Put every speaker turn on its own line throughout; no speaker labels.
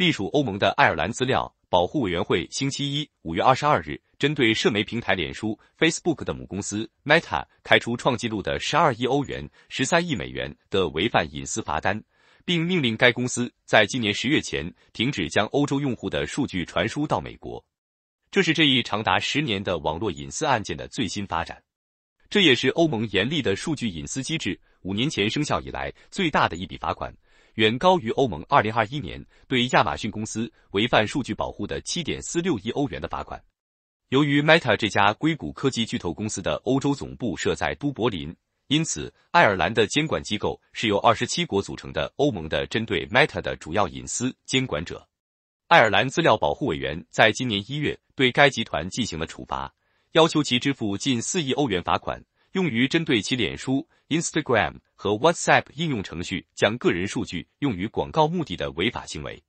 隶属欧盟的爱尔兰资料保护委员会星期一五月二十二日，针对社媒平台脸书 （Facebook） 的母公司 Meta 开出创纪录的十二亿欧元、十三亿美元的违反隐私罚单，并命令该公司在今年十月前停止将欧洲用户的数据传输到美国。这是这一长达十年的网络隐私案件的最新发展，这也是欧盟严厉的数据隐私机制五年前生效以来最大的一笔罚款。远高于欧盟二零二一年对亚马逊公司违反数据保护的七点四六亿欧元的罚款。由于 Meta 这家硅谷科技巨头公司的欧洲总部设在都柏林，因此爱尔兰的监管机构是由二十七国组成的欧盟的针对 Meta 的主要隐私监管者。爱尔兰资料保护委员在今年一月对该集团进行了处罚，要求其支付近四亿欧元罚款。用于针对其脸书、Instagram 和 WhatsApp 应用程序将个人数据用于广告目的的违法行为。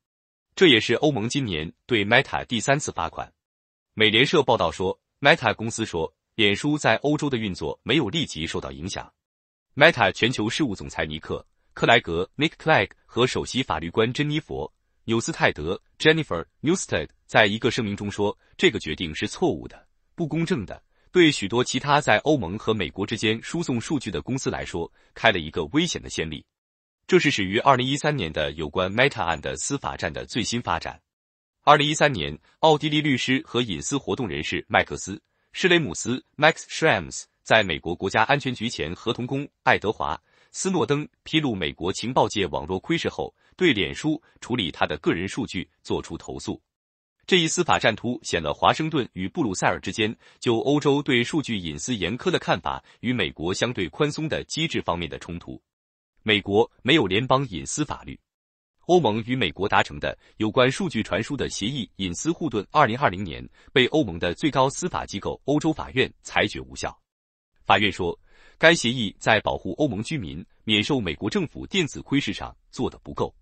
这也是欧盟今年对 Meta 第三次罚款。美联社报道说，Meta 公司说，脸书在欧洲的运作没有立即受到影响。Meta 全球事务总裁尼克·克莱格 （Nick Clegg） 和首席法律官珍妮佛·纽斯泰德 （Jennifer Newstead） 在一个声明中说，这个决定是错误的、不公正的。对许多其他在欧盟和美国之间输送数据的公司来说，开了一个危险的先例。这是始于2013年的有关 Meta 案的司法战的最新发展。2013年，奥地利律师和隐私活动人士麦克斯·施雷姆斯 （Max Schrems） 在美国国家安全局前合同工爱德华·斯诺登披露美国情报界网络窥视后，对脸书处理他的个人数据作出投诉。这一司法战凸显了华盛顿与布鲁塞尔之间就欧洲对数据隐私严苛的看法与美国相对宽松的机制方面的冲突。美国没有联邦隐私法律，欧盟与美国达成的有关数据传输的协议“隐私护盾”二零二零年被欧盟的最高司法机构欧洲法院裁决无效。法院说，该协议在保护欧盟居民免受美国政府电子窥视上做得不够。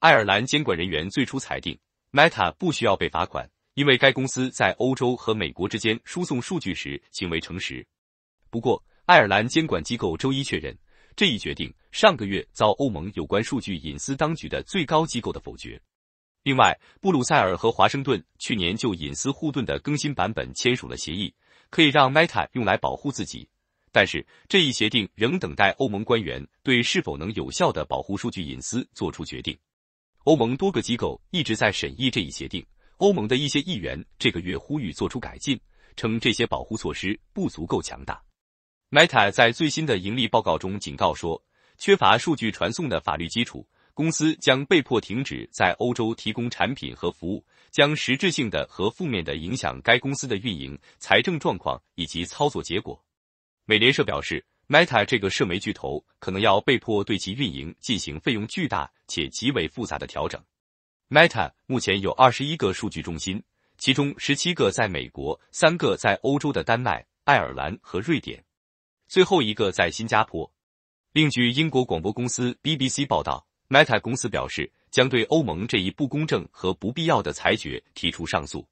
爱尔兰监管人员最初裁定。Meta 不需要被罚款，因为该公司在欧洲和美国之间输送数据时行为诚实。不过，爱尔兰监管机构周一确认，这一决定上个月遭欧盟有关数据隐私当局的最高机构的否决。另外，布鲁塞尔和华盛顿去年就隐私护盾的更新版本签署了协议，可以让 Meta 用来保护自己。但是，这一协定仍等待欧盟官员对是否能有效的保护数据隐私做出决定。欧盟多个机构一直在审议这一协定。欧盟的一些议员这个月呼吁做出改进，称这些保护措施不足够强大。Meta 在最新的盈利报告中警告说，缺乏数据传送的法律基础，公司将被迫停止在欧洲提供产品和服务，将实质性的和负面的影响该公司的运营、财政状况以及操作结果。美联社表示。Meta 这个社媒巨头可能要被迫对其运营进行费用巨大且极为复杂的调整。Meta 目前有二十一个数据中心，其中十七个在美国，三个在欧洲的丹麦、爱尔兰和瑞典，最后一个在新加坡。另据英国广播公司 BBC 报道，Meta 公司表示将对欧盟这一不公正和不必要的裁决提出上诉。